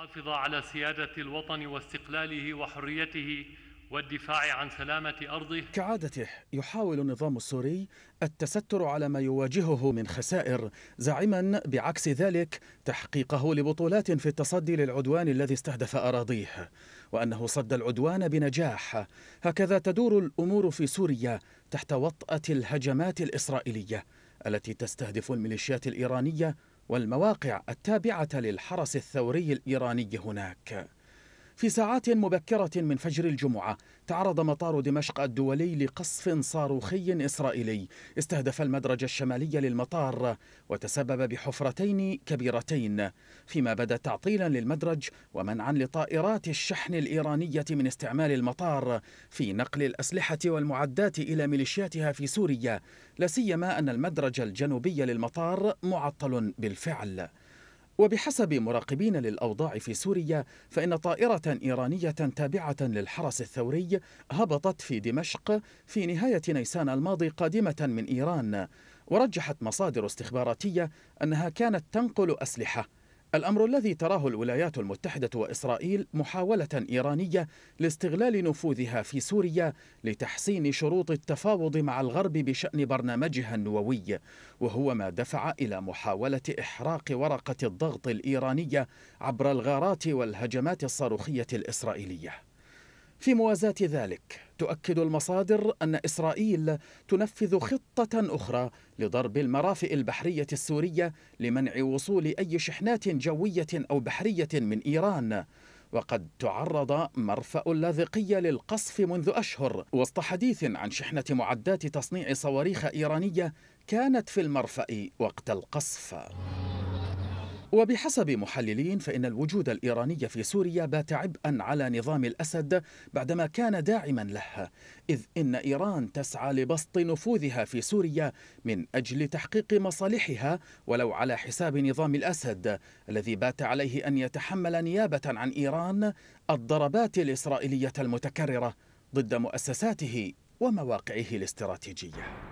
الحافظ على سيادة الوطن واستقلاله وحريته والدفاع عن سلامة أرضه كعادته يحاول النظام السوري التستر على ما يواجهه من خسائر زعما بعكس ذلك تحقيقه لبطولات في التصدي للعدوان الذي استهدف أراضيه وأنه صد العدوان بنجاح هكذا تدور الأمور في سوريا تحت وطأة الهجمات الإسرائيلية التي تستهدف الميليشيات الإيرانية والمواقع التابعة للحرس الثوري الإيراني هناك في ساعات مبكرة من فجر الجمعة تعرض مطار دمشق الدولي لقصف صاروخي إسرائيلي استهدف المدرج الشمالي للمطار وتسبب بحفرتين كبيرتين فيما بدا تعطيلا للمدرج ومنعا لطائرات الشحن الإيرانية من استعمال المطار في نقل الأسلحة والمعدات إلى ميليشياتها في سوريا لا سيما أن المدرج الجنوبي للمطار معطل بالفعل وبحسب مراقبين للأوضاع في سوريا فإن طائرة إيرانية تابعة للحرس الثوري هبطت في دمشق في نهاية نيسان الماضي قادمة من إيران ورجحت مصادر استخباراتية أنها كانت تنقل أسلحة الأمر الذي تراه الولايات المتحدة وإسرائيل محاولة إيرانية لاستغلال نفوذها في سوريا لتحسين شروط التفاوض مع الغرب بشأن برنامجها النووي وهو ما دفع إلى محاولة إحراق ورقة الضغط الإيرانية عبر الغارات والهجمات الصاروخية الإسرائيلية في موازاة ذلك تؤكد المصادر أن إسرائيل تنفذ خطة أخرى لضرب المرافئ البحرية السورية لمنع وصول أي شحنات جوية أو بحرية من إيران وقد تعرض مرفأ اللاذقية للقصف منذ أشهر وسط حديث عن شحنة معدات تصنيع صواريخ إيرانية كانت في المرفأ وقت القصف وبحسب محللين فإن الوجود الإيراني في سوريا بات عبئا على نظام الأسد بعدما كان داعما له إذ إن إيران تسعى لبسط نفوذها في سوريا من أجل تحقيق مصالحها ولو على حساب نظام الأسد الذي بات عليه أن يتحمل نيابة عن إيران الضربات الإسرائيلية المتكررة ضد مؤسساته ومواقعه الاستراتيجيه